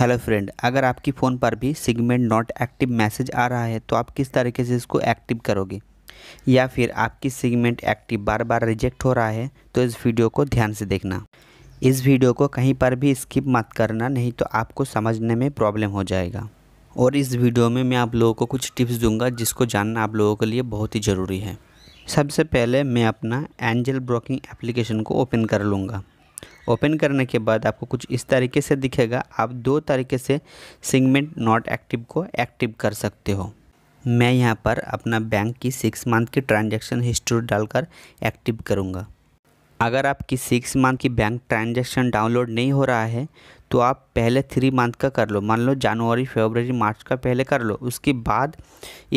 hello friend अगर आपकी phone पर भी सिगमेंट नॉट एक्टिव मैसेज आ रहा है तो आप किस तरीके से इसको एक्टिव करोगे या फिर आपकी सिगमेंट एक्टिव बार बार रिजेक्ट हो रहा है तो इस वीडियो को ध्यान से देखना इस वीडियो को कहीं पर भी स्किप मत करना नहीं तो आपको समझने में प्रॉब्लम हो जाएगा और इस वीडियो में मैं आप लोगों को कुछ टिप्स दूंगा जिसको जानना आप लोगों के लिए बहुत ही ज़रूरी है सबसे पहले मैं अपना एंजल ब्रोकिंग एप्लीकेशन को ओपन कर लूँगा ओपन करने के बाद आपको कुछ इस तरीके से दिखेगा आप दो तरीके से सिगमेंट नॉट एक्टिव को एक्टिव कर सकते हो मैं यहाँ पर अपना बैंक की सिक्स मंथ की ट्रांजैक्शन हिस्ट्री डालकर एक्टिव करूँगा अगर आपकी सिक्स मंथ की बैंक ट्रांजैक्शन डाउनलोड नहीं हो रहा है तो आप पहले थ्री मंथ का कर लो मान लो जनवरी फेबररी मार्च का पहले कर लो उसके बाद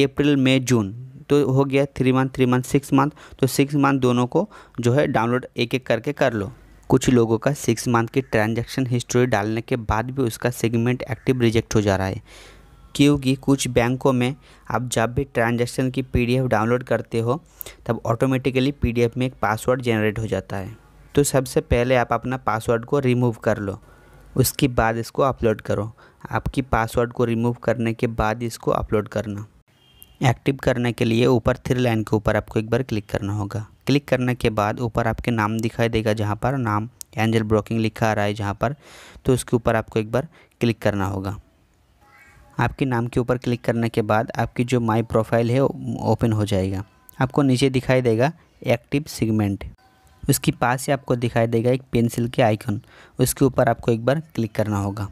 अप्रैल मई जून तो हो गया three month three month six month तो सिक्स मंथ दोनों को जो है डाउनलोड एक एक करके कर लो कुछ लोगों का सिक्स मंथ की ट्रांजैक्शन हिस्ट्री डालने के बाद भी उसका सेगमेंट एक्टिव रिजेक्ट हो जा रहा है क्योंकि कुछ बैंकों में आप जब भी ट्रांजैक्शन की पीडीएफ डाउनलोड करते हो तब ऑटोमेटिकली पीडीएफ में एक पासवर्ड जनरेट हो जाता है तो सबसे पहले आप अपना पासवर्ड को रिमूव कर लो उसके बाद इसको अपलोड करो आपकी पासवर्ड को रिमूव करने के बाद इसको अपलोड करना एक्टिव करने के लिए ऊपर थ्री लाइन के ऊपर आपको एक बार क्लिक करना होगा क्लिक करने के बाद ऊपर आपके नाम दिखाई देगा जहाँ पर नाम एंजल ब्रोकिंग लिखा आ रहा है जहाँ पर तो उसके ऊपर आपको एक बार क्लिक करना होगा आपके नाम के ऊपर क्लिक करने के बाद आपकी जो माई प्रोफाइल है ओपन हो जाएगा आपको नीचे दिखाई देगा एक्टिव सिगमेंट उसके पास से आपको दिखाई देगा एक पेंसिल के आइकन उसके ऊपर आपको एक बार क्लिक करना होगा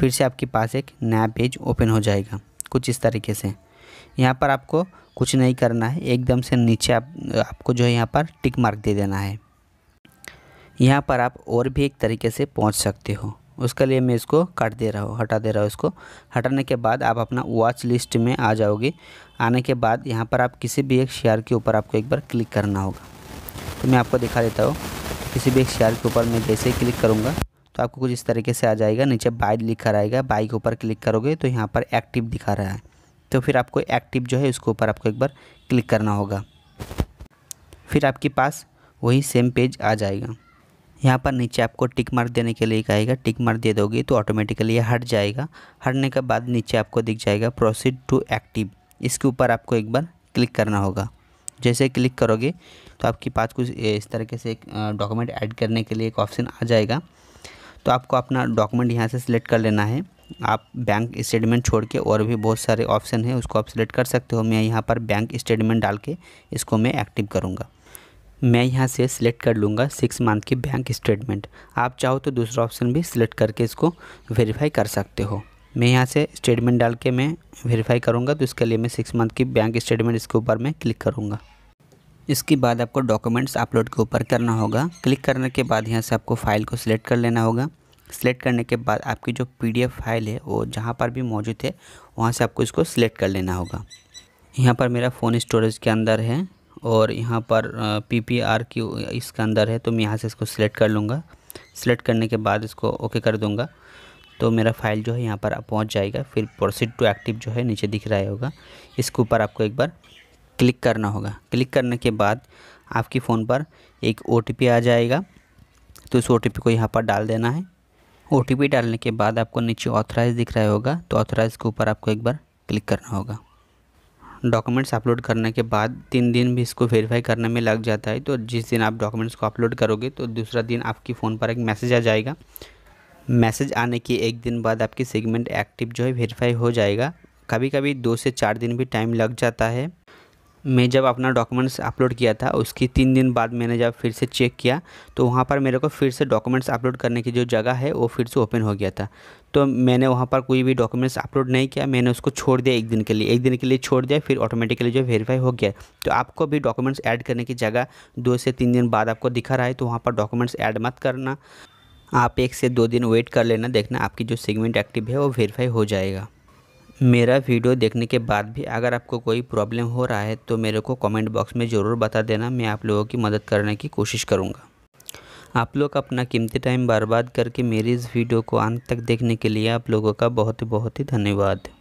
फिर से आपके पास एक नया पेज ओपन हो जाएगा कुछ इस तरीके से यहाँ पर आपको कुछ नहीं करना है एकदम से नीचे आप आपको जो है यहाँ पर टिक मार्क दे देना है यहाँ पर आप और भी एक तरीके से पहुँच सकते हो उसके लिए मैं इसको काट दे रहा हूँ हटा दे रहा हूँ इसको हटाने के बाद आप अपना वॉच लिस्ट में आ जाओगे आने के बाद यहाँ पर आप किसी भी एक शेयर के ऊपर आपको एक बार क्लिक करना होगा तो मैं आपको दिखा देता हूँ किसी भी एक शेयर के ऊपर मैं जैसे ही क्लिक करूँगा तो आपको कुछ इस तरीके से आ जाएगा नीचे बाइक लिखा रहेगा बाइक ऊपर क्लिक करोगे तो यहाँ पर एक्टिव दिखा रहा है तो फिर आपको एक्टिव जो है उसके ऊपर आपको एक बार क्लिक करना होगा फिर आपके पास वही सेम पेज आ जाएगा यहाँ पर नीचे आपको टिक मार्क देने के लिए कहेगा टिक मार्क दे दोगे तो ऑटोमेटिकली ये हट जाएगा हटने के बाद नीचे आपको दिख जाएगा प्रोसीड टू एक्टिव इसके ऊपर आपको एक बार क्लिक करना होगा जैसे क्लिक करोगे तो आपके पास कुछ इस तरीके से एक डॉक्यूमेंट ऐड करने के लिए एक ऑप्शन आ जाएगा तो आपको अपना डॉक्यूमेंट यहाँ से सिलेक्ट कर लेना है आप बैंक स्टेटमेंट छोड़ के और भी बहुत सारे ऑप्शन हैं उसको आप सिलेक्ट कर सकते हो मैं यहाँ पर बैंक स्टेटमेंट डाल के इसको मैं एक्टिव करूँगा मैं यहाँ से सिलेक्ट कर लूँगा सिक्स मंथ की बैंक स्टेटमेंट आप चाहो तो दूसरा ऑप्शन भी सिलेक्ट करके इसको वेरीफाई कर सकते हो मैं यहाँ से स्टेटमेंट डाल के मैं वेरीफाई करूँगा तो इसके लिए मैं सिक्स मंथ की बैंक स्टेटमेंट इसके ऊपर मैं क्लिक करूँगा इसके बाद आपको डॉक्यूमेंट्स अपलोड के ऊपर करना होगा क्लिक करने के बाद यहाँ से आपको फाइल को सिलेक्ट कर लेना होगा सिलेक्ट करने के बाद आपकी जो पीडीएफ फाइल है वो जहाँ पर भी मौजूद है वहाँ से आपको इसको सिलेक्ट कर लेना होगा यहाँ पर मेरा फ़ोन स्टोरेज के अंदर है और यहाँ पर पी पी आर की इसके अंदर है तो मैं यहाँ से इसको सिलेक्ट कर लूँगा सिलेक्ट करने के बाद इसको ओके कर दूँगा तो मेरा फाइल जो है यहाँ पर पहुँच जाएगा फिर प्रोसीड टू एक्टिव जो है नीचे दिख रहा होगा इसके ऊपर आपको एक बार क्लिक करना होगा क्लिक करने के बाद आपके फ़ोन पर एक ओ आ जाएगा तो इस ओ को यहाँ पर डाल देना है ओ डालने के बाद आपको नीचे ऑथराइज दिख रहा होगा तो ऑथराइज के ऊपर आपको एक बार क्लिक करना होगा डॉक्यूमेंट्स अपलोड करने के बाद तीन दिन भी इसको वेरीफाई करने में लग जाता है तो जिस दिन आप डॉक्यूमेंट्स को अपलोड करोगे तो दूसरा दिन आपकी फ़ोन पर एक मैसेज आ जाएगा मैसेज आने के एक दिन बाद आपकी सेगमेंट एक्टिव जो है वेरीफाई हो जाएगा कभी कभी दो से चार दिन भी टाइम लग जाता है मैं जब अपना डॉक्यूमेंट्स अपलोड किया था उसकी तीन दिन बाद मैंने जब फिर से चेक किया तो वहाँ पर मेरे को फिर से डॉक्यूमेंट्स अपलोड करने की जो जगह है वो फिर से ओपन हो गया था तो मैंने वहाँ पर कोई भी डॉक्यूमेंट्स अपलोड नहीं किया मैंने उसको छोड़ दिया एक दिन के लिए एक दिन के लिए छोड़ दिया फिर ऑटोमेटिकली जो वेरीफाई हो गया तो आपको भी डॉक्यूमेंट्स ऐड करने की जगह दो से तीन दिन बाद आपको दिखा रहा है तो वहाँ पर डॉक्यूमेंट्स ऐड मत करना आप एक से दो दिन वेट कर लेना देखना आपकी जो सेगमेंट एक्टिव है वो वेरीफाई हो जाएगा मेरा वीडियो देखने के बाद भी अगर आपको कोई प्रॉब्लम हो रहा है तो मेरे को कमेंट बॉक्स में ज़रूर बता देना मैं आप लोगों की मदद करने की कोशिश करूँगा आप लोग अपना कीमती टाइम बर्बाद करके मेरी इस वीडियो को अंत तक देखने के लिए आप लोगों का बहुत बहुत ही धन्यवाद